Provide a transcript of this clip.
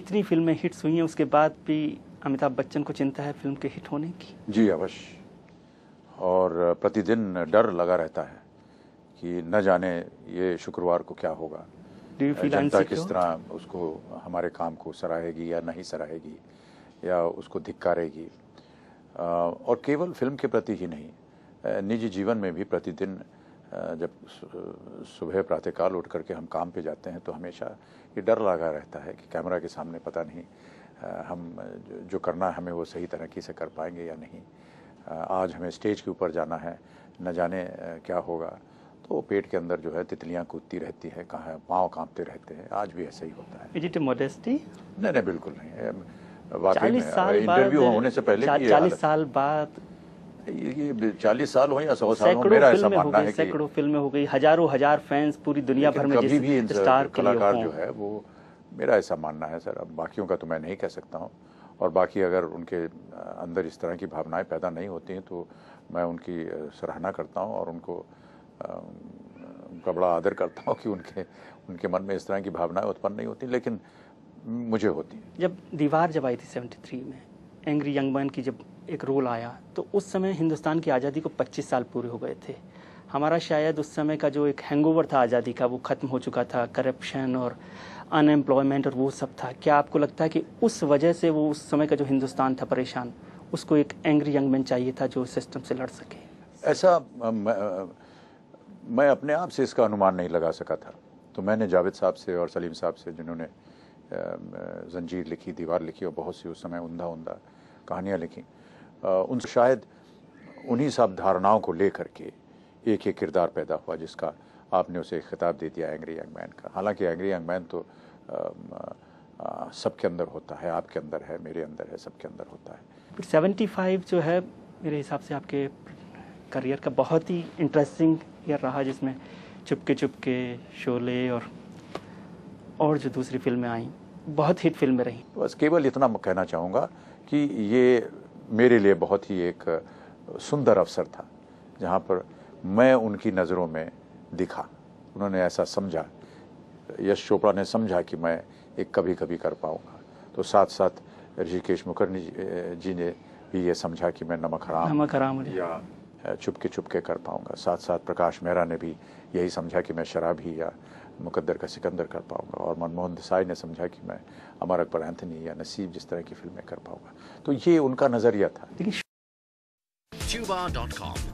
इतनी फिल्में हिट्स हुई हैं उसके बाद भी अमिताभ बच्चन को चिंता है फिल्म के हिट होने की जी अवश्य और प्रतिदिन डर लगा रहता है कि न जाने ये शुक्रवार को क्या होगा जनता किस तरह उसको हमारे काम को सराहेगी या नहीं सराहेगी या उसको धिक्कारेगी और केवल फिल्म के प्रति ही नहीं निजी जीवन में भी प्रतिदिन जब सुबह प्रातःकाल उठ करके हम काम पे जाते हैं तो हमेशा ये डर लगा रहता है कि कैमरा के सामने पता नहीं हम जो करना है हमें वो सही तरीके से कर पाएंगे या नहीं आज हमें स्टेज के ऊपर जाना है न जाने क्या होगा तो पेट के अंदर जो है तितलियाँ कूदती रहती है कहाँ पाँव कांपते रहते हैं आज भी ऐसा ही होता है मोडेस्टी नहीं नहीं बिल्कुल नहीं वाकई में इंटरव्यू होने से पहले चालीस साल बाद ये चालीस साल हो या सौ साल हो मेरा ऐसा मानना है सैकड़ों फिल्में हो गई हजारों हजार फैंस पूरी दुनिया भर में कभी भी स्टार कलाकार जो है वो मेरा ऐसा मानना है सर अब बाकियों का तो मैं नहीं कह सकता हूँ और बाकी अगर उनके अंदर इस तरह की भावनाएं पैदा नहीं होती हैं तो मैं उनकी सराहना करता हूँ और उनको उनका बड़ा आदर करता हूँ कि उनके उनके मन में इस तरह की भावनाएं उत्पन्न नहीं होती लेकिन मुझे होती है जब दीवार जब आई थी सेवेंटी थ्री में एंग्री यंग मैन की जब एक रोल आया तो उस समय हिंदुस्तान की आज़ादी को 25 साल पूरे हो गए थे हमारा शायद उस समय का जो एक हैंगओवर था आज़ादी का वो ख़त्म हो चुका था करप्शन और अनएम्प्लॉयमेंट और वो सब था क्या आपको लगता है कि उस वजह से वो उस समय का जो हिंदुस्तान था परेशान उसको एक एंग्री यंग मैन चाहिए था जो सिस्टम से लड़ सके ऐसा मैं अपने आप से इसका अनुमान नहीं लगा सका था तो मैंने जावेद साहब से और सलीम साहब से जिन्होंने जंजीर लिखी दीवार लिखी और बहुत सी उस समय उंधा उंधा कहानियाँ लिखी उन शायद उन्हीं सब धारणाओं को लेकर के एक एक किरदार पैदा हुआ जिसका आपने उसे एक खिताब दे दिया एंग्री यंग मैन का हालांकि एंग्री यंग मैन तो सबके अंदर होता है आपके अंदर है मेरे अंदर है सबके अंदर होता है सेवेंटी फाइव जो है मेरे हिसाब से आपके करियर का बहुत ही इंटरेस्टिंग ईयर रहा जिसमें चुपके चुपके शोले और और जो दूसरी फिल्में आई बहुत हिट फिल्में रहीं बस केवल इतना कहना चाहूँगा कि ये मेरे लिए बहुत ही एक सुंदर अवसर था जहाँ पर मैं उनकी नज़रों में दिखा उन्होंने ऐसा समझा यश चोपड़ा ने समझा कि मैं एक कभी कभी कर पाऊँगा तो साथ साथ ऋषिकेश मुखर्जी जी ने भी ये समझा कि मैं नमक हराम नमक हराम या चुपके चुपके कर पाऊँगा साथ साथ प्रकाश मेहरा ने भी यही समझा कि मैं शराब ही या मुकद्दर का सिकंदर कर पाऊँगा और मनमोहन देसाई ने समझा कि मैं अमर अकबर एंथनी या नसीब जिस तरह की फिल्में कर पाऊँगा तो ये उनका नज़रिया था